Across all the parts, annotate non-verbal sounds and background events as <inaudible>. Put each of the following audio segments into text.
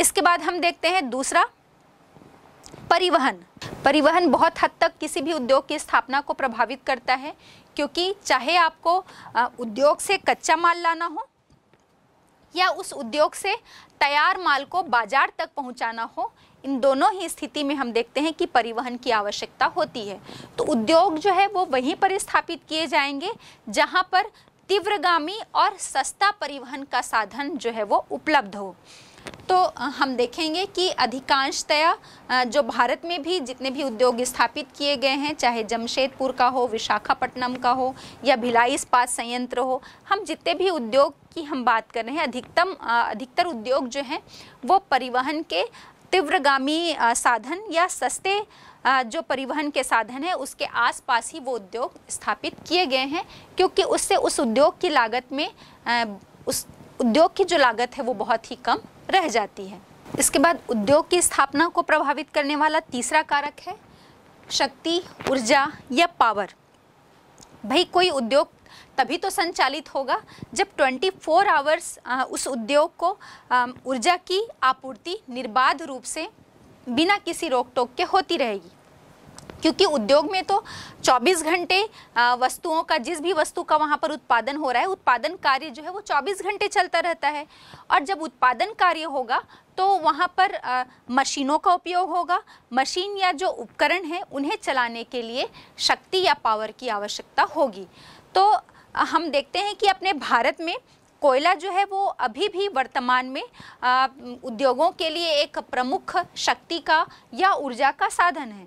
इसके बाद हम देखते हैं दूसरा परिवहन परिवहन बहुत हद तक किसी भी उद्योग की स्थापना को प्रभावित करता है क्योंकि चाहे आपको उद्योग से कच्चा माल लाना हो या उस उद्योग से तैयार माल को बाजार तक पहुंचाना हो इन दोनों ही स्थिति में हम देखते हैं कि परिवहन की आवश्यकता होती है तो उद्योग जो है वो वहीं पर स्थापित किए जाएंगे जहां पर तीव्रगामी और सस्ता परिवहन का साधन जो है वो उपलब्ध हो तो हम देखेंगे कि अधिकांशतया जो भारत में भी जितने भी उद्योग स्थापित किए गए हैं चाहे जमशेदपुर का हो विशाखापट्टनम का हो या भिलाई इस्पात संयंत्र हो हम जितने भी उद्योग की हम बात कर रहे हैं अधिकतम अधिकतर उद्योग जो हैं वो परिवहन के तीव्रगामी साधन या सस्ते जो परिवहन के साधन है उसके आसपास ही वो उद्योग स्थापित किए गए हैं क्योंकि उससे उस उद्योग की लागत में उस उद्योग की जो लागत है वो बहुत ही कम रह जाती है इसके बाद उद्योग की स्थापना को प्रभावित करने वाला तीसरा कारक है शक्ति ऊर्जा या पावर भाई कोई उद्योग तभी तो संचालित होगा जब 24 फोर आवर्स उस उद्योग को ऊर्जा की आपूर्ति निर्बाध रूप से बिना किसी रोक टोक के होती रहेगी क्योंकि उद्योग में तो 24 घंटे वस्तुओं का जिस भी वस्तु का वहाँ पर उत्पादन हो रहा है उत्पादन कार्य जो है वो 24 घंटे चलता रहता है और जब उत्पादन कार्य होगा तो वहाँ पर मशीनों का उपयोग होगा मशीन या जो उपकरण है उन्हें चलाने के लिए शक्ति या पावर की आवश्यकता होगी तो हम देखते हैं कि अपने भारत में कोयला जो है वो अभी भी वर्तमान में आ, उद्योगों के लिए एक प्रमुख शक्ति का या ऊर्जा का साधन है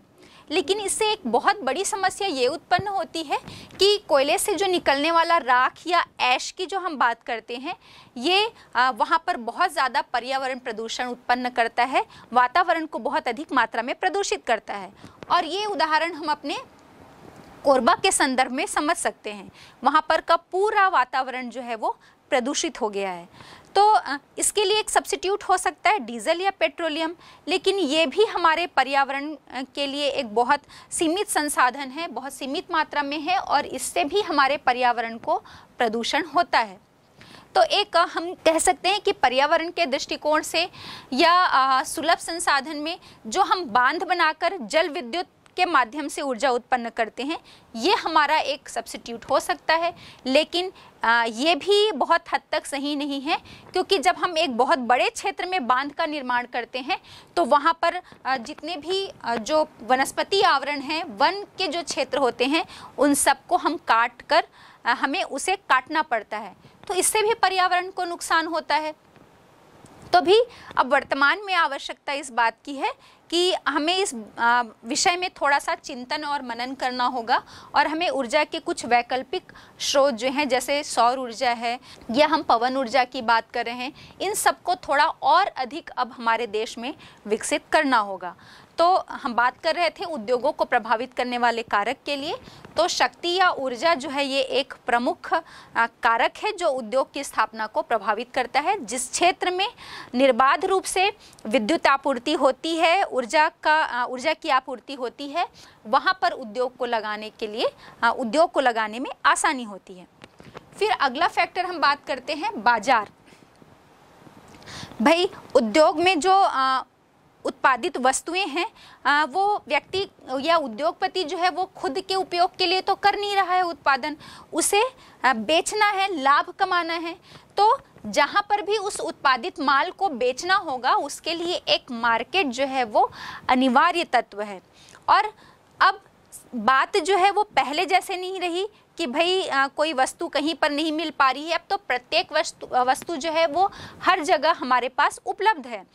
लेकिन इससे एक बहुत बड़ी समस्या ये उत्पन्न होती है कि कोयले से जो निकलने वाला राख या ऐश की जो हम बात करते हैं ये वहाँ पर बहुत ज़्यादा पर्यावरण प्रदूषण उत्पन्न करता है वातावरण को बहुत अधिक मात्रा में प्रदूषित करता है और ये उदाहरण हम अपने कोरबा के संदर्भ में समझ सकते हैं वहाँ पर का पूरा वातावरण जो है वो प्रदूषित हो गया है तो इसके लिए एक सब्सिट्यूट हो सकता है डीजल या पेट्रोलियम लेकिन ये भी हमारे पर्यावरण के लिए एक बहुत सीमित संसाधन है बहुत सीमित मात्रा में है और इससे भी हमारे पर्यावरण को प्रदूषण होता है तो एक हम कह सकते हैं कि पर्यावरण के दृष्टिकोण से या सुलभ संसाधन में जो हम बांध बनाकर जल विद्युत के माध्यम से ऊर्जा उत्पन्न करते हैं ये हमारा एक सब्सिट्यूट हो सकता है लेकिन आ, ये भी बहुत हद तक सही नहीं है क्योंकि जब हम एक बहुत बड़े क्षेत्र में बांध का निर्माण करते हैं तो वहाँ पर जितने भी जो वनस्पति आवरण हैं वन के जो क्षेत्र होते हैं उन सबको हम काट कर हमें उसे काटना पड़ता है तो इससे भी पर्यावरण को नुकसान होता है तो भी अब वर्तमान में आवश्यकता इस बात की है कि हमें इस विषय में थोड़ा सा चिंतन और मनन करना होगा और हमें ऊर्जा के कुछ वैकल्पिक स्रोत जो हैं जैसे सौर ऊर्जा है या हम पवन ऊर्जा की बात कर रहे हैं इन सबको थोड़ा और अधिक अब हमारे देश में विकसित करना होगा तो हम बात कर रहे थे उद्योगों को प्रभावित करने वाले कारक के लिए तो शक्ति या ऊर्जा जो है ये एक प्रमुख कारक है जो उद्योग की स्थापना को प्रभावित करता है जिस क्षेत्र में निर्बाध रूप से विद्युत आपूर्ति होती है ऊर्जा का ऊर्जा की आपूर्ति होती है वहाँ पर उद्योग को लगाने के लिए उद्योग को लगाने में आसानी होती है फिर अगला फैक्टर हम बात करते हैं बाजार भाई उद्योग में जो उत्पादित वस्तुएं हैं वो व्यक्ति या उद्योगपति जो है वो खुद के उपयोग के लिए तो कर नहीं रहा है उत्पादन उसे बेचना है लाभ कमाना है तो जहाँ पर भी उस उत्पादित माल को बेचना होगा उसके लिए एक मार्केट जो है वो अनिवार्य तत्व है और अब बात जो है वो पहले जैसे नहीं रही कि भाई आ, कोई वस्तु कहीं पर नहीं मिल पा रही है अब तो प्रत्येक वस्तु वस्तु जो है वो हर जगह हमारे पास उपलब्ध है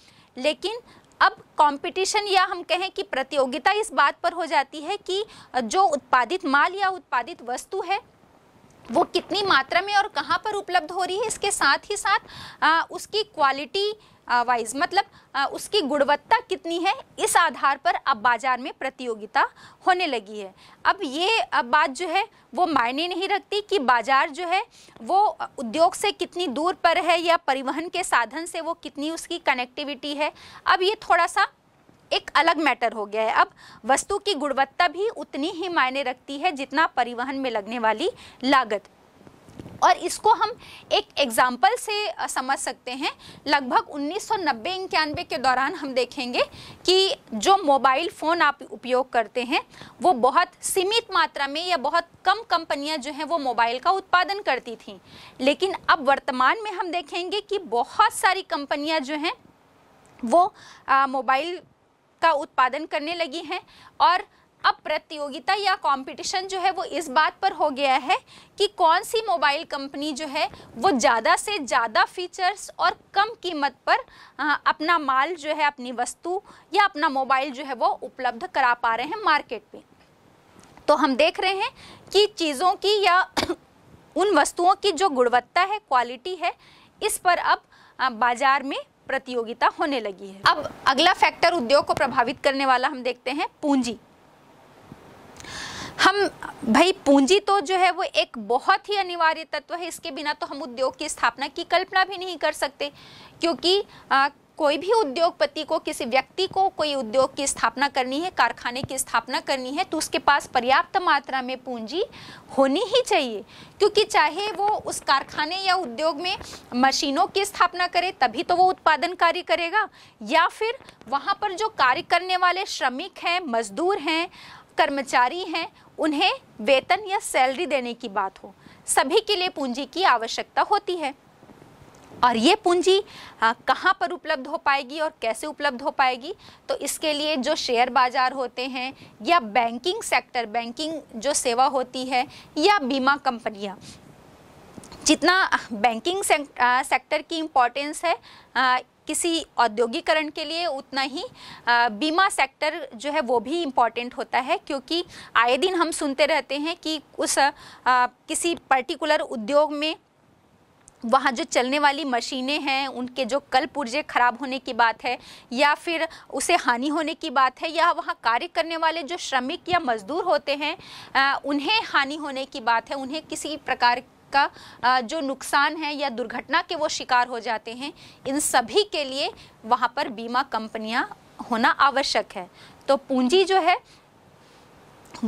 लेकिन अब कंपटीशन या हम कहें कि प्रतियोगिता इस बात पर हो जाती है कि जो उत्पादित माल या उत्पादित वस्तु है वो कितनी मात्रा में और कहाँ पर उपलब्ध हो रही है इसके साथ ही साथ आ, उसकी क्वालिटी वाइज मतलब उसकी गुणवत्ता कितनी है इस आधार पर अब बाज़ार में प्रतियोगिता होने लगी है अब ये अब बात जो है वो मायने नहीं रखती कि बाज़ार जो है वो उद्योग से कितनी दूर पर है या परिवहन के साधन से वो कितनी उसकी कनेक्टिविटी है अब ये थोड़ा सा एक अलग मैटर हो गया है अब वस्तु की गुणवत्ता भी उतनी ही मायने रखती है जितना परिवहन में लगने वाली लागत और इसको हम एक एग्ज़ाम्पल से समझ सकते हैं लगभग उन्नीस सौ नब्बे इक्यानवे के दौरान हम देखेंगे कि जो मोबाइल फ़ोन आप उपयोग करते हैं वो बहुत सीमित मात्रा में या बहुत कम कंपनियां जो हैं वो मोबाइल का उत्पादन करती थीं लेकिन अब वर्तमान में हम देखेंगे कि बहुत सारी कंपनियां जो हैं वो मोबाइल का उत्पादन करने लगी हैं और अब प्रतियोगिता या कंपटीशन जो है वो इस बात पर हो गया है कि कौन सी मोबाइल कंपनी जो है वो ज़्यादा से ज़्यादा फीचर्स और कम कीमत पर अपना माल जो है अपनी वस्तु या अपना मोबाइल जो है वो उपलब्ध करा पा रहे हैं मार्केट में तो हम देख रहे हैं कि चीज़ों की या <coughs> उन वस्तुओं की जो गुणवत्ता है क्वालिटी है इस पर अब बाजार में प्रतियोगिता होने लगी है अब अगला फैक्टर उद्योग को प्रभावित करने वाला हम देखते हैं पूंजी हम भाई पूंजी तो जो है वो एक बहुत ही अनिवार्य तत्व है इसके बिना तो हम उद्योग की स्थापना की कल्पना भी नहीं कर सकते क्योंकि आ, कोई भी उद्योगपति को किसी व्यक्ति को कोई उद्योग की स्थापना करनी है कारखाने की स्थापना करनी है तो उसके पास पर्याप्त मात्रा में पूंजी होनी ही चाहिए क्योंकि चाहे वो उस कारखाने या उद्योग में मशीनों की स्थापना करे तभी तो वो उत्पादन कार्य करेगा या फिर वहाँ पर जो कार्य करने वाले श्रमिक हैं मजदूर हैं कर्मचारी हैं उन्हें वेतन या सैलरी देने की बात हो सभी के लिए पूंजी की आवश्यकता होती है और ये पूंजी कहाँ पर उपलब्ध हो पाएगी और कैसे उपलब्ध हो पाएगी तो इसके लिए जो शेयर बाजार होते हैं या बैंकिंग सेक्टर बैंकिंग जो सेवा होती है या बीमा कंपनियाँ जितना बैंकिंग सेक्टर की इम्पोर्टेंस है किसी औद्योगिकरण के लिए उतना ही बीमा सेक्टर जो है वो भी इम्पॉर्टेंट होता है क्योंकि आए दिन हम सुनते रहते हैं कि उस आ, किसी पर्टिकुलर उद्योग में वहाँ जो चलने वाली मशीनें हैं उनके जो कल पुर्जे खराब होने की बात है या फिर उसे हानि होने की बात है या वहाँ कार्य करने वाले जो श्रमिक या मजदूर होते हैं आ, उन्हें हानि होने की बात है उन्हें किसी प्रकार का जो नुकसान है या दुर्घटना के वो शिकार हो जाते हैं इन सभी के लिए वहाँ पर बीमा कंपनियाँ होना आवश्यक है तो पूंजी जो है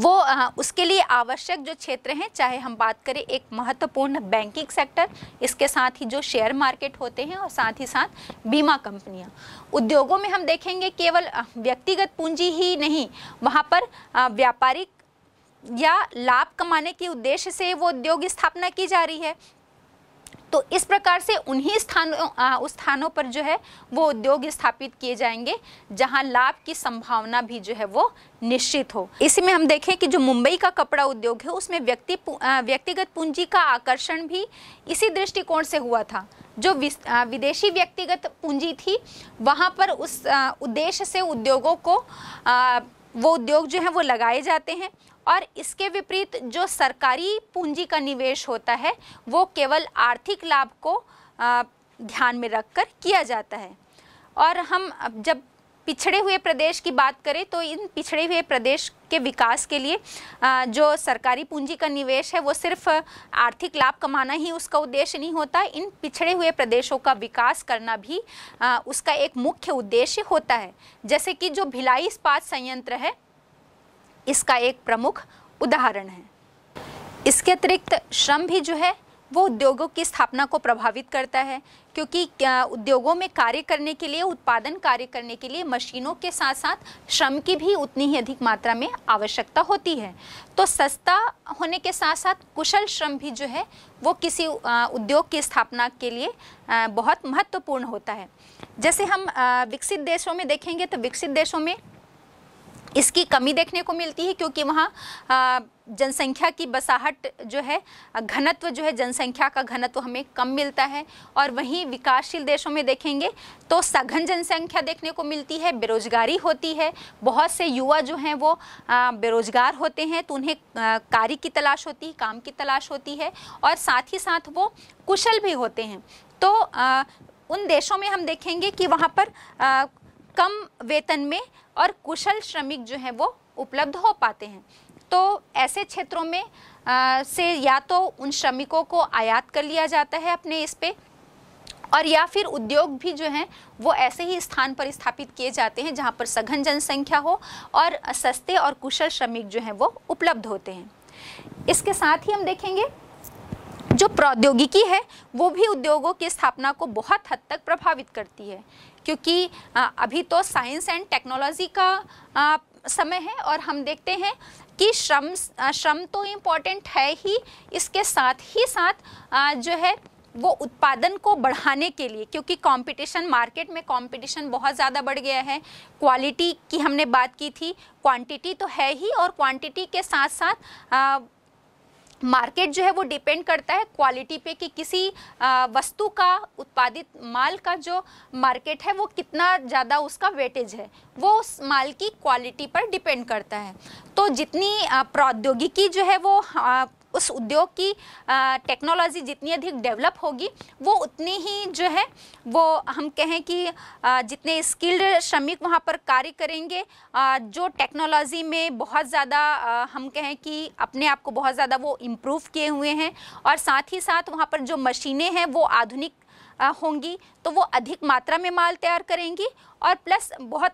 वो आ, उसके लिए आवश्यक जो क्षेत्र हैं चाहे हम बात करें एक महत्वपूर्ण बैंकिंग सेक्टर इसके साथ ही जो शेयर मार्केट होते हैं और साथ ही साथ बीमा कंपनियां उद्योगों में हम देखेंगे केवल व्यक्तिगत पूंजी ही नहीं वहां पर व्यापारिक या लाभ कमाने के उद्देश्य से वो उद्योग स्थापना की जा रही है तो इस प्रकार से उन्हीं स्थानों उस स्थानों पर जो है वो उद्योग स्थापित किए जाएंगे जहां लाभ की संभावना भी जो है वो निश्चित हो इसी में हम देखें कि जो मुंबई का कपड़ा उद्योग है उसमें व्यक्ति व्यक्तिगत पूंजी का आकर्षण भी इसी दृष्टिकोण से हुआ था जो विदेशी व्यक्तिगत पूंजी थी वहाँ पर उस उद्देश्य से उद्योगों को वो उद्योग जो है वो लगाए जाते हैं और इसके विपरीत जो सरकारी पूंजी का निवेश होता है वो केवल आर्थिक लाभ को ध्यान में रखकर किया जाता है और हम जब पिछड़े हुए प्रदेश की बात करें तो इन पिछड़े हुए प्रदेश के विकास के लिए जो सरकारी पूंजी का निवेश है वो सिर्फ आर्थिक लाभ कमाना ही उसका उद्देश्य नहीं होता इन पिछड़े हुए प्रदेशों का विकास करना भी उसका एक मुख्य उद्देश्य होता है जैसे कि जो भिलाई इस्पात संयंत्र है इसका एक प्रमुख उदाहरण है इसके अतिरिक्त श्रम भी जो है वो उद्योगों की स्थापना को प्रभावित करता है क्योंकि उद्योगों में कार्य करने के लिए उत्पादन कार्य करने के लिए मशीनों के साथ साथ श्रम की भी उतनी ही अधिक मात्रा में आवश्यकता होती है तो सस्ता होने के साथ साथ कुशल श्रम भी जो है वो किसी उद्योग की स्थापना के लिए बहुत महत्वपूर्ण होता है जैसे हम विकसित देशों में देखेंगे तो विकसित देशों में इसकी कमी देखने को मिलती है क्योंकि वहाँ जनसंख्या की बसाहट जो है घनत्व जो है जनसंख्या का घनत्व हमें कम मिलता है और वहीं विकासशील देशों में देखेंगे तो सघन जनसंख्या देखने को मिलती है बेरोजगारी होती है बहुत से युवा जो हैं वो बेरोजगार होते हैं तो उन्हें कार्य की तलाश होती है काम की तलाश होती है और साथ ही साथ वो कुशल भी होते हैं तो आ, उन देशों में हम देखेंगे कि वहाँ पर आ, कम वेतन में और कुशल श्रमिक जो हैं वो उपलब्ध हो पाते हैं तो ऐसे क्षेत्रों में आ, से या तो उन श्रमिकों को आयात कर लिया जाता है अपने इस पर और या फिर उद्योग भी जो हैं वो ऐसे ही स्थान पर स्थापित किए जाते हैं जहाँ पर सघन जनसंख्या हो और सस्ते और कुशल श्रमिक जो हैं वो उपलब्ध होते हैं इसके साथ ही हम देखेंगे जो प्रौद्योगिकी है वो भी उद्योगों की स्थापना को बहुत हद तक प्रभावित करती है क्योंकि अभी तो साइंस एंड टेक्नोलॉजी का समय है और हम देखते हैं कि श्रम श्रम तो इम्पोर्टेंट है ही इसके साथ ही साथ जो है वो उत्पादन को बढ़ाने के लिए क्योंकि कंपटीशन मार्केट में कंपटीशन बहुत ज़्यादा बढ़ गया है क्वालिटी की हमने बात की थी क्वांटिटी तो है ही और क्वांटिटी के साथ साथ मार्केट जो है वो डिपेंड करता है क्वालिटी पे कि किसी वस्तु का उत्पादित माल का जो मार्केट है वो कितना ज़्यादा उसका वेटेज है वो उस माल की क्वालिटी पर डिपेंड करता है तो जितनी प्रौद्योगिकी जो है वो उस उद्योग की टेक्नोलॉजी जितनी अधिक डेवलप होगी वो उतनी ही जो है वो हम कहें कि जितने स्किल्ड श्रमिक वहाँ पर कार्य करेंगे जो टेक्नोलॉजी में बहुत ज़्यादा हम कहें कि अपने आप को बहुत ज़्यादा वो इम्प्रूव किए हुए हैं और साथ ही साथ वहाँ पर जो मशीनें हैं वो आधुनिक होंगी तो वो अधिक मात्रा में माल तैयार करेंगी और प्लस बहुत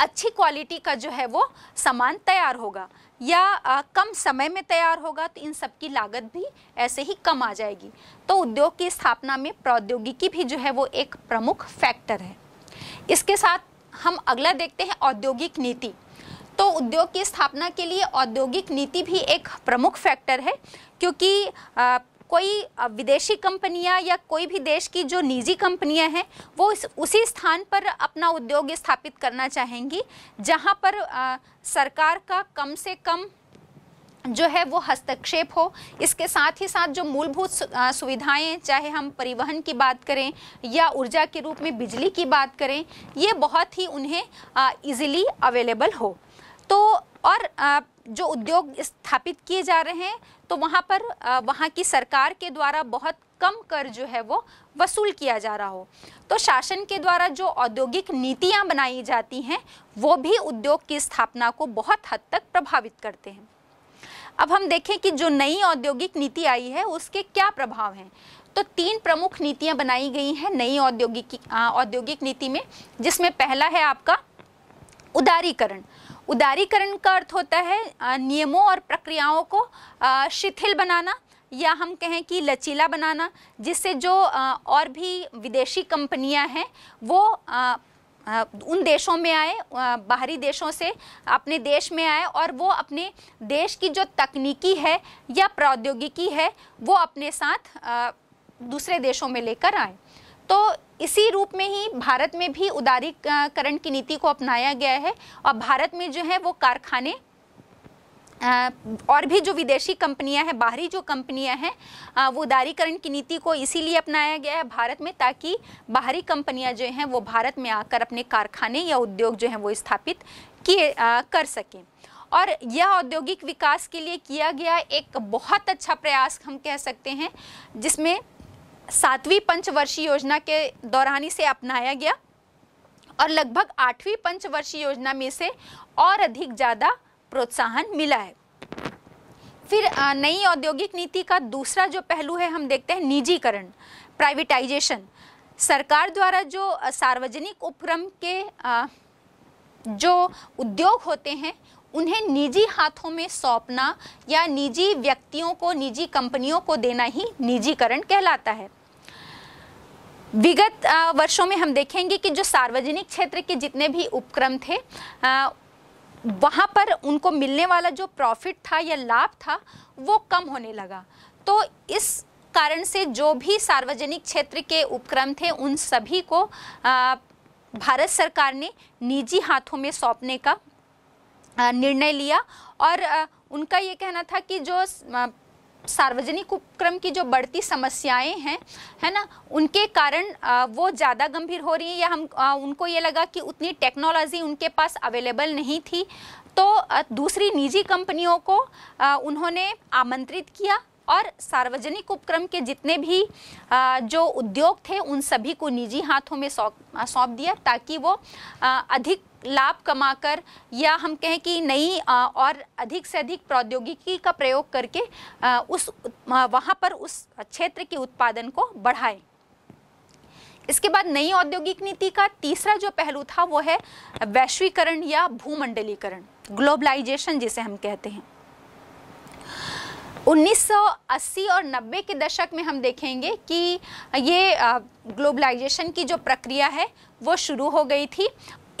अच्छी क्वालिटी का जो है वो सामान तैयार होगा या आ, कम समय में तैयार होगा तो इन सब की लागत भी ऐसे ही कम आ जाएगी तो उद्योग की स्थापना में प्रौद्योगिकी भी जो है वो एक प्रमुख फैक्टर है इसके साथ हम अगला देखते हैं औद्योगिक नीति तो उद्योग की स्थापना के लिए औद्योगिक नीति भी एक प्रमुख फैक्टर है क्योंकि कोई विदेशी कंपनियां या कोई भी देश की जो निजी कंपनियां हैं वो इस उसी स्थान पर अपना उद्योग स्थापित करना चाहेंगी जहां पर आ, सरकार का कम से कम जो है वो हस्तक्षेप हो इसके साथ ही साथ जो मूलभूत सुविधाएं चाहे हम परिवहन की बात करें या ऊर्जा के रूप में बिजली की बात करें ये बहुत ही उन्हें इजीली अवेलेबल हो तो और आ, जो उद्योग स्थापित किए जा रहे हैं तो वहाँ पर वहाँ की सरकार के द्वारा बहुत कम कर जो है वो वसूल किया जा रहा हो तो शासन के द्वारा जो औद्योगिक नीतियाँ बनाई जाती हैं वो भी उद्योग की स्थापना को बहुत हद तक प्रभावित करते हैं अब हम देखें कि जो नई औद्योगिक नीति आई है उसके क्या प्रभाव हैं तो तीन प्रमुख नीतियां बनाई गई हैं नई औद्योगिक औद्योगिक नीति में जिसमें पहला है आपका उदारीकरण उदारीकरण का अर्थ होता है नियमों और प्रक्रियाओं को शिथिल बनाना या हम कहें कि लचीला बनाना जिससे जो और भी विदेशी कंपनियां हैं वो उन देशों में आए बाहरी देशों से अपने देश में आए और वो अपने देश की जो तकनीकी है या प्रौद्योगिकी है वो अपने साथ दूसरे देशों में लेकर आए तो इसी रूप में ही भारत में भी उदारीकरण की नीति को अपनाया गया है और भारत में जो है वो कारखाने और भी जो विदेशी कंपनियां हैं बाहरी जो कंपनियां हैं वो उदारीकरण की नीति को इसीलिए अपनाया गया है भारत में ताकि बाहरी कंपनियां जो हैं वो भारत में आकर अपने कारखाने या उद्योग जो हैं वो स्थापित किए कर सकें और यह औद्योगिक विकास के लिए किया गया एक बहुत अच्छा प्रयास हम कह सकते हैं जिसमें सातवीं पंचवर्षीय योजना के दौरान इसे अपनाया गया और लगभग आठवीं पंचवर्षीय योजना में से और अधिक ज़्यादा प्रोत्साहन मिला है फिर नई औद्योगिक नीति का दूसरा जो पहलू है हम देखते हैं निजीकरण प्राइवेटाइजेशन सरकार द्वारा जो सार्वजनिक उपक्रम के जो उद्योग होते हैं उन्हें निजी हाथों में सौंपना या निजी व्यक्तियों को निजी कंपनियों को देना ही निजीकरण कहलाता है विगत वर्षों में हम देखेंगे कि जो सार्वजनिक क्षेत्र के जितने भी उपक्रम थे वहाँ पर उनको मिलने वाला जो प्रॉफिट था या लाभ था वो कम होने लगा तो इस कारण से जो भी सार्वजनिक क्षेत्र के उपक्रम थे उन सभी को भारत सरकार ने निजी हाथों में सौंपने का निर्णय लिया और उनका ये कहना था कि जो सार्वजनिक उपक्रम की जो बढ़ती समस्याएं हैं है ना उनके कारण वो ज़्यादा गंभीर हो रही हैं या हम उनको ये लगा कि उतनी टेक्नोलॉजी उनके पास अवेलेबल नहीं थी तो दूसरी निजी कंपनियों को उन्होंने आमंत्रित किया और सार्वजनिक उपक्रम के जितने भी जो उद्योग थे उन सभी को निजी हाथों में सौंप दिया ताकि वो अधिक लाभ कमाकर या हम कहें कि नई और अधिक से अधिक प्रौद्योगिकी का प्रयोग करके उस वहाँ पर उस क्षेत्र के उत्पादन को बढ़ाएं इसके बाद नई औद्योगिक नीति का तीसरा जो पहलू था वो है वैश्वीकरण या भूमंडलीकरण ग्लोबलाइजेशन जिसे हम कहते हैं 1980 और 90 के दशक में हम देखेंगे कि ये ग्लोबलाइजेशन की जो प्रक्रिया है वो शुरू हो गई थी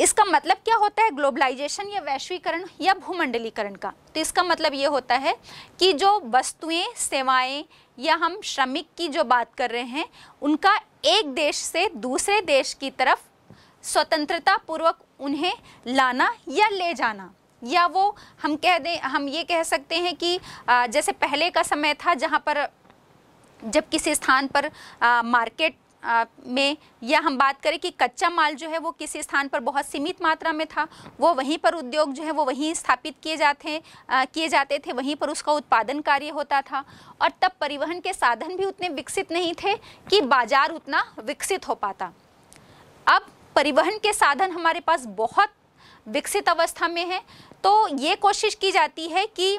इसका मतलब क्या होता है ग्लोबलाइजेशन या वैश्वीकरण या भूमंडलीकरण का तो इसका मतलब ये होता है कि जो वस्तुएं सेवाएं या हम श्रमिक की जो बात कर रहे हैं उनका एक देश से दूसरे देश की तरफ स्वतंत्रता पूर्वक उन्हें लाना या ले जाना या वो हम कह दें हम ये कह सकते हैं कि जैसे पहले का समय था जहाँ पर जब किसी स्थान पर आ, मार्केट आ, में या हम बात करें कि कच्चा माल जो है वो किसी स्थान पर बहुत सीमित मात्रा में था वो वहीं पर उद्योग जो है वो वहीं स्थापित किए जाते किए जाते थे वहीं पर उसका उत्पादन कार्य होता था और तब परिवहन के साधन भी उतने विकसित नहीं थे कि बाजार उतना विकसित हो पाता अब परिवहन के साधन हमारे पास बहुत विकसित अवस्था में है तो ये कोशिश की जाती है कि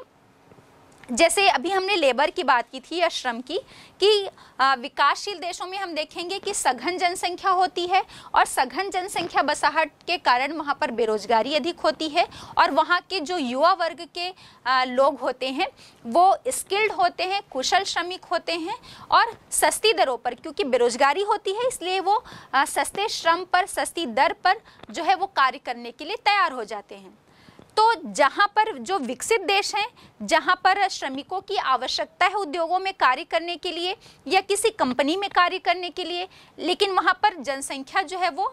जैसे अभी हमने लेबर की बात की थी या श्रम की कि विकासशील देशों में हम देखेंगे कि सघन जनसंख्या होती है और सघन जनसंख्या बसाहट के कारण वहाँ पर बेरोजगारी अधिक होती है और वहाँ के जो युवा वर्ग के लोग होते हैं वो स्किल्ड होते हैं कुशल श्रमिक होते हैं और सस्ती दरों पर क्योंकि बेरोजगारी होती है इसलिए वो सस्ते श्रम पर सस्ती दर पर जो है वो कार्य करने के लिए तैयार हो जाते हैं तो जहाँ पर जो विकसित देश हैं जहाँ पर श्रमिकों की आवश्यकता है उद्योगों में कार्य करने के लिए या किसी कंपनी में कार्य करने के लिए लेकिन वहाँ पर जनसंख्या जो है वो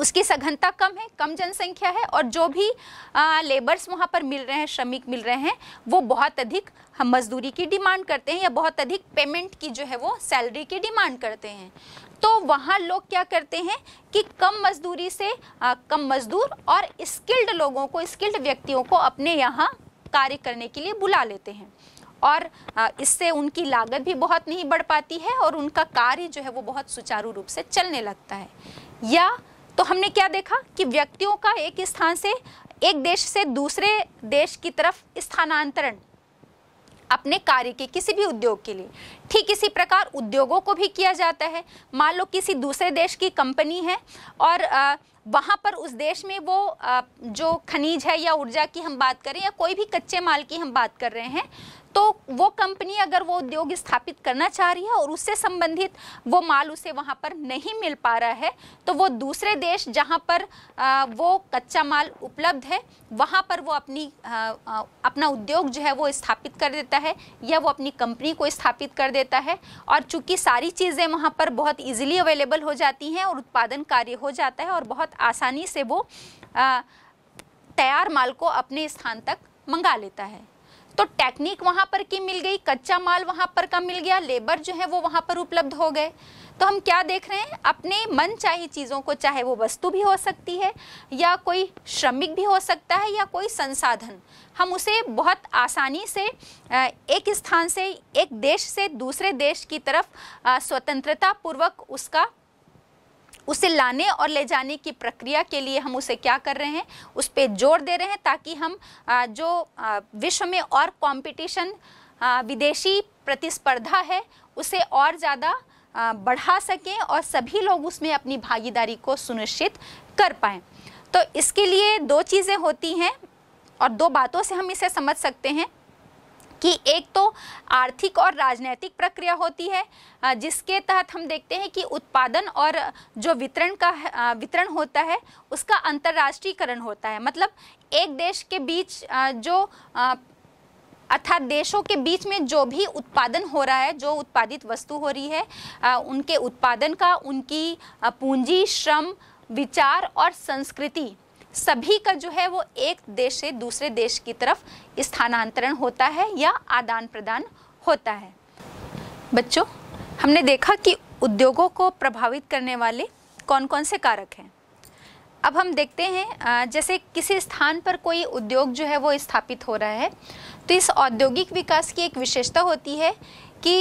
उसकी सघनता कम है कम जनसंख्या है और जो भी आ, लेबर्स वहाँ पर मिल रहे हैं श्रमिक मिल रहे हैं वो बहुत अधिक हम मजदूरी की डिमांड करते हैं या बहुत अधिक पेमेंट की जो है वो सैलरी की डिमांड करते हैं तो वहाँ लोग क्या करते हैं कि कम मजदूरी से आ, कम मजदूर और स्किल्ड लोगों को स्किल्ड व्यक्तियों को अपने यहाँ कार्य करने के लिए बुला लेते हैं और इससे उनकी लागत भी बहुत नहीं बढ़ पाती है और उनका कार्य जो है वो बहुत सुचारू रूप से चलने लगता है या तो हमने क्या देखा कि व्यक्तियों का एक स्थान से एक देश से दूसरे देश की तरफ स्थानांतरण अपने कार्य के किसी भी उद्योग के लिए ठीक इसी प्रकार उद्योगों को भी किया जाता है मान लो किसी दूसरे देश की कंपनी है और आ, वहाँ पर उस देश में वो जो खनिज है या ऊर्जा की हम बात करें या कोई भी कच्चे माल की हम बात कर रहे हैं तो वो कंपनी अगर वो उद्योग स्थापित करना चाह रही है और उससे संबंधित वो माल उसे वहाँ पर नहीं मिल पा रहा है तो वो दूसरे देश जहाँ पर वो कच्चा माल उपलब्ध है वहाँ पर वो अपनी अपना उद्योग जो है वो स्थापित कर देता है या वो अपनी कंपनी को स्थापित कर देता है और चूँकि सारी चीज़ें वहाँ पर बहुत ईजिली अवेलेबल हो जाती हैं और उत्पादन कार्य हो जाता है और बहुत आसानी से वो तैयार माल को अपने स्थान तक मंगा लेता है तो टेक्निक वहाँ पर की मिल गई कच्चा माल वहाँ पर का मिल गया लेबर जो है वो वहाँ पर उपलब्ध हो गए तो हम क्या देख रहे हैं अपने मन चाहे चीज़ों को चाहे वो वस्तु भी हो सकती है या कोई श्रमिक भी हो सकता है या कोई संसाधन हम उसे बहुत आसानी से एक स्थान से एक देश से दूसरे देश की तरफ स्वतंत्रता पूर्वक उसका उसे लाने और ले जाने की प्रक्रिया के लिए हम उसे क्या कर रहे हैं उस पर जोर दे रहे हैं ताकि हम जो विश्व में और कंपटीशन विदेशी प्रतिस्पर्धा है उसे और ज़्यादा बढ़ा सकें और सभी लोग उसमें अपनी भागीदारी को सुनिश्चित कर पाएँ तो इसके लिए दो चीज़ें होती हैं और दो बातों से हम इसे समझ सकते हैं कि एक तो आर्थिक और राजनैतिक प्रक्रिया होती है जिसके तहत हम देखते हैं कि उत्पादन और जो वितरण का वितरण होता है उसका अंतर्राष्ट्रीयकरण होता है मतलब एक देश के बीच जो अर्थात देशों के बीच में जो भी उत्पादन हो रहा है जो उत्पादित वस्तु हो रही है उनके उत्पादन का उनकी पूंजी श्रम विचार और संस्कृति सभी का जो है वो एक देश से दूसरे देश की तरफ स्थानांतरण होता है या आदान प्रदान होता है बच्चों हमने देखा कि उद्योगों को प्रभावित करने वाले कौन कौन से कारक हैं अब हम देखते हैं जैसे किसी स्थान पर कोई उद्योग जो है वो स्थापित हो रहा है तो इस औद्योगिक विकास की एक विशेषता होती है कि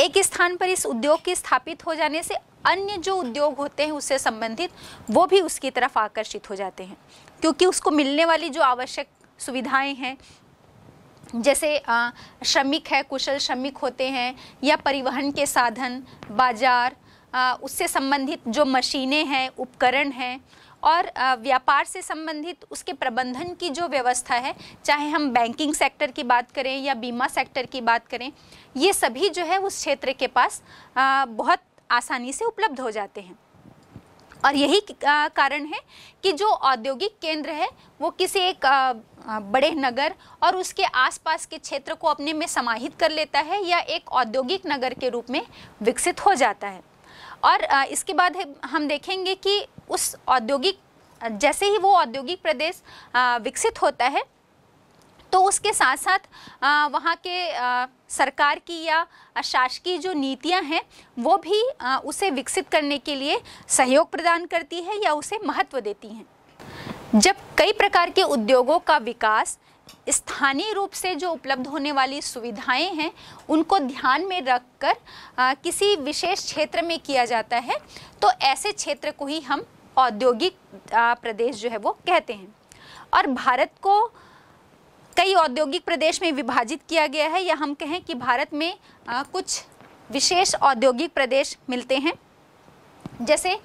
एक स्थान पर इस उद्योग के स्थापित हो जाने से अन्य जो उद्योग होते हैं उससे संबंधित वो भी उसकी तरफ आकर्षित हो जाते हैं क्योंकि उसको मिलने वाली जो आवश्यक सुविधाएं हैं जैसे श्रमिक है कुशल श्रमिक होते हैं या परिवहन के साधन बाजार उससे संबंधित जो मशीनें हैं उपकरण हैं और व्यापार से संबंधित उसके प्रबंधन की जो व्यवस्था है चाहे हम बैंकिंग सेक्टर की बात करें या बीमा सेक्टर की बात करें ये सभी जो है उस क्षेत्र के पास बहुत आसानी से उपलब्ध हो जाते हैं और यही कारण है कि जो औद्योगिक केंद्र है वो किसी एक बड़े नगर और उसके आसपास के क्षेत्र को अपने में समाहित कर लेता है या एक औद्योगिक नगर के रूप में विकसित हो जाता है और इसके बाद हम देखेंगे कि उस औद्योगिक जैसे ही वो औद्योगिक प्रदेश विकसित होता है तो उसके साथ साथ वहाँ के सरकार की या शासकीय जो नीतियाँ हैं वो भी उसे विकसित करने के लिए सहयोग प्रदान करती है या उसे महत्व देती हैं जब कई प्रकार के उद्योगों का विकास स्थानीय रूप से जो उपलब्ध होने वाली सुविधाएं हैं उनको ध्यान में रखकर किसी विशेष क्षेत्र में किया जाता है तो ऐसे क्षेत्र को ही हम औद्योगिक प्रदेश जो है वो कहते हैं और भारत को कई औद्योगिक प्रदेश में विभाजित किया गया है या हम कहें कि भारत में आ, कुछ विशेष औद्योगिक प्रदेश मिलते हैं जैसे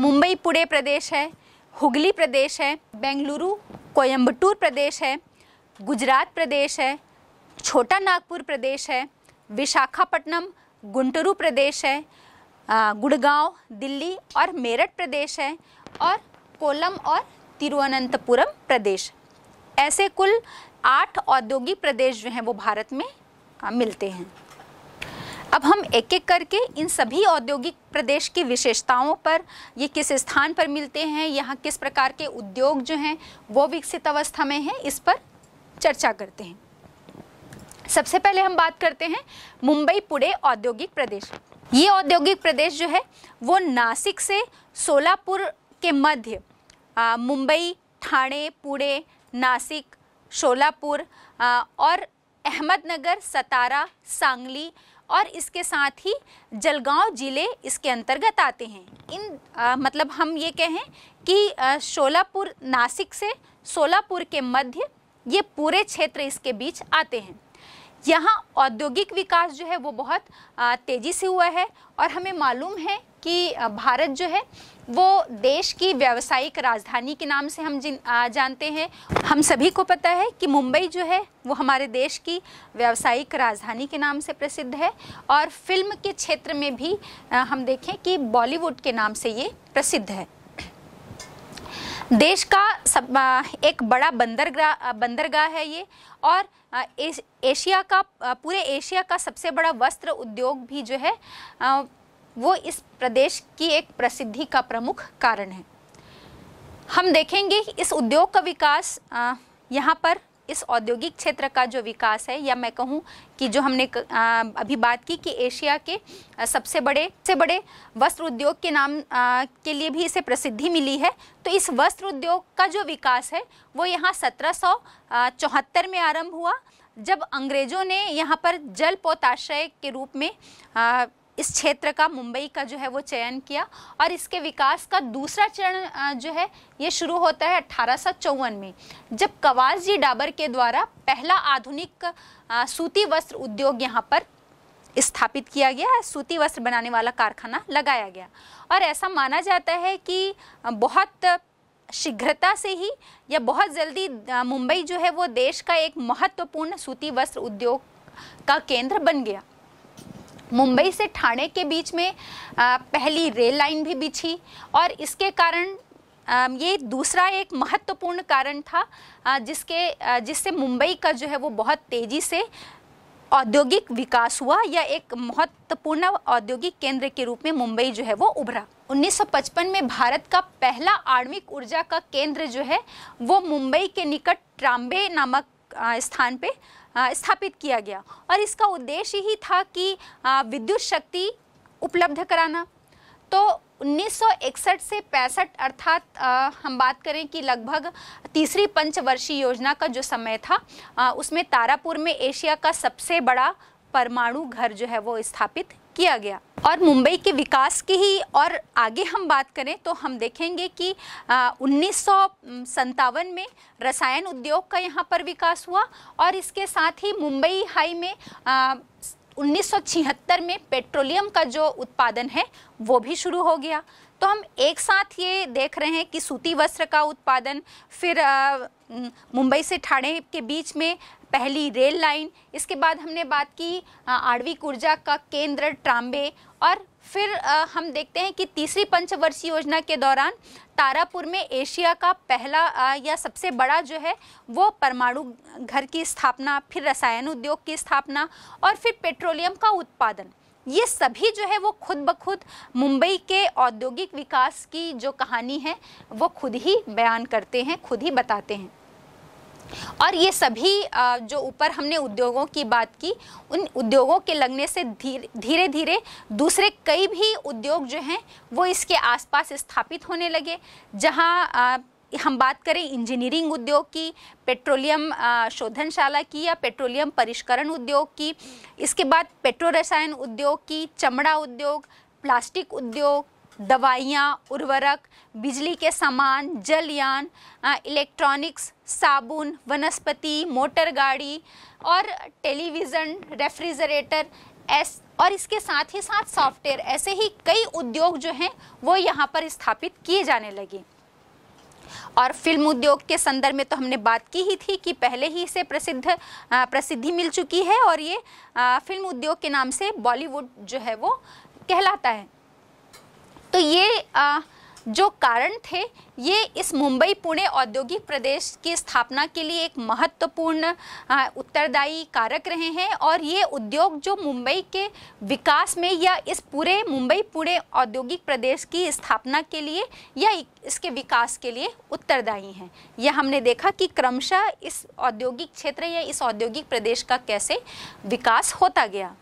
मुंबई पुणे प्रदेश है हुगली प्रदेश है बेंगलुरु कोयम्बटूर प्रदेश है गुजरात प्रदेश है छोटा नागपुर प्रदेश है विशाखापट्टनम गुंटरू प्रदेश है गुड़गांव दिल्ली और मेरठ प्रदेश है और कोलम और तिरुवनंतपुरम प्रदेश ऐसे कुल आठ औद्योगिक प्रदेश जो हैं वो भारत में मिलते हैं अब हम एक एक करके इन सभी औद्योगिक प्रदेश की विशेषताओं पर ये किस स्थान पर मिलते हैं यहाँ किस प्रकार के उद्योग जो हैं वो विकसित अवस्था में हैं इस पर चर्चा करते हैं सबसे पहले हम बात करते हैं मुंबई पुणे औद्योगिक प्रदेश ये औद्योगिक प्रदेश जो है वो नासिक से सोलापुर के मध्य मुंबई ठाणे पुणे नासिक शोलापुर और अहमदनगर सतारा सांगली और इसके साथ ही जलगांव ज़िले इसके अंतर्गत आते हैं इन आ, मतलब हम ये कहें कि शोलापुर नासिक से सोलापुर के मध्य ये पूरे क्षेत्र इसके बीच आते हैं यहाँ औद्योगिक विकास जो है वो बहुत तेज़ी से हुआ है और हमें मालूम है कि भारत जो है वो देश की व्यावसायिक राजधानी के नाम से हम जिन आ, जानते हैं हम सभी को पता है कि मुंबई जो है वो हमारे देश की व्यावसायिक राजधानी के नाम से प्रसिद्ध है और फिल्म के क्षेत्र में भी हम देखें कि बॉलीवुड के नाम से ये प्रसिद्ध है देश का सब एक बड़ा बंदरगाह बंदरगाह है ये और एशिया का पूरे एशिया का सबसे बड़ा वस्त्र उद्योग भी जो है वो इस प्रदेश की एक प्रसिद्धि का प्रमुख कारण है हम देखेंगे इस उद्योग का विकास यहाँ पर इस औद्योगिक क्षेत्र का जो विकास है या मैं कहूँ कि जो हमने अभी बात की कि एशिया के सबसे बड़े से बड़े वस्त्र उद्योग के नाम के लिए भी इसे प्रसिद्धि मिली है तो इस वस्त्र उद्योग का जो विकास है वो यहाँ सत्रह में आरंभ हुआ जब अंग्रेज़ों ने यहाँ पर जल पोताश्रय के रूप में आ, इस क्षेत्र का मुंबई का जो है वो चयन किया और इसके विकास का दूसरा चरण जो है ये शुरू होता है अठारह में जब कवास जी डाबर के द्वारा पहला आधुनिक सूती वस्त्र उद्योग यहाँ पर स्थापित किया गया सूती वस्त्र बनाने वाला कारखाना लगाया गया और ऐसा माना जाता है कि बहुत शीघ्रता से ही या बहुत जल्दी मुंबई जो है वो देश का एक महत्वपूर्ण सूती वस्त्र उद्योग का केंद्र बन गया मुंबई से ठाणे के बीच में पहली रेल लाइन भी बिछी और इसके कारण ये दूसरा एक महत्वपूर्ण कारण था जिसके जिससे मुंबई का जो है वो बहुत तेज़ी से औद्योगिक विकास हुआ या एक महत्वपूर्ण औद्योगिक केंद्र के रूप में मुंबई जो है वो उभरा 1955 में भारत का पहला आणविक ऊर्जा का केंद्र जो है वो मुंबई के निकट ट्राम्बे नामक स्थान पे स्थापित किया गया और इसका उद्देश्य ही था कि विद्युत शक्ति उपलब्ध कराना तो 1961 से पैंसठ अर्थात हम बात करें कि लगभग तीसरी पंचवर्षीय योजना का जो समय था आ, उसमें तारापुर में एशिया का सबसे बड़ा परमाणु घर जो है वो स्थापित किया गया और मुंबई के विकास की ही और आगे हम बात करें तो हम देखेंगे कि उन्नीस में रसायन उद्योग का यहाँ पर विकास हुआ और इसके साथ ही मुंबई हाई में आ, 1976 में पेट्रोलियम का जो उत्पादन है वो भी शुरू हो गया तो हम एक साथ ये देख रहे हैं कि सूती वस्त्र का उत्पादन फिर आ, मुंबई से ठाणे के बीच में पहली रेल लाइन इसके बाद हमने बात की आणविक ऊर्जा का केंद्र ट्राम्बे और फिर आ, हम देखते हैं कि तीसरी पंचवर्षीय योजना के दौरान तारापुर में एशिया का पहला आ, या सबसे बड़ा जो है वो परमाणु घर की स्थापना फिर रसायन उद्योग की स्थापना और फिर पेट्रोलियम का उत्पादन ये सभी जो है वो खुद ब खुद मुंबई के औद्योगिक विकास की जो कहानी है वो खुद ही बयान करते हैं खुद ही बताते हैं और ये सभी जो ऊपर हमने उद्योगों की बात की उन उद्योगों के लगने से धीरे धीरे दूसरे कई भी उद्योग जो हैं वो इसके आसपास स्थापित होने लगे जहाँ हम बात करें इंजीनियरिंग उद्योग की पेट्रोलियम शोधनशाला की या पेट्रोलियम परिष्करण उद्योग की इसके बाद पेट्रो रसायन उद्योग की चमड़ा उद्योग प्लास्टिक उद्योग दवाइयाँ उर्वरक बिजली के सामान जलयान इलेक्ट्रॉनिक्स साबुन वनस्पति मोटर गाड़ी और टेलीविज़न रेफ्रिजरेटर एस और इसके साथ ही साथ सॉफ्टवेयर ऐसे ही कई उद्योग जो हैं वो यहाँ पर स्थापित किए जाने लगे और फिल्म उद्योग के संदर्भ में तो हमने बात की ही थी कि पहले ही इसे प्रसिद्ध प्रसिद्धि मिल चुकी है और ये फिल्म उद्योग के नाम से बॉलीवुड जो है वो कहलाता है तो ये आ, जो कारण थे ये इस मुंबई पुणे औद्योगिक प्रदेश की स्थापना के लिए एक महत्वपूर्ण उत्तरदायी कारक रहे हैं और ये उद्योग जो मुंबई के विकास में या इस पूरे मुंबई पुणे औद्योगिक प्रदेश की स्थापना के लिए या इसके विकास के लिए उत्तरदायी हैं यह हमने देखा कि क्रमशः इस औद्योगिक क्षेत्र या इस औद्योगिक प्रदेश का कैसे विकास होता गया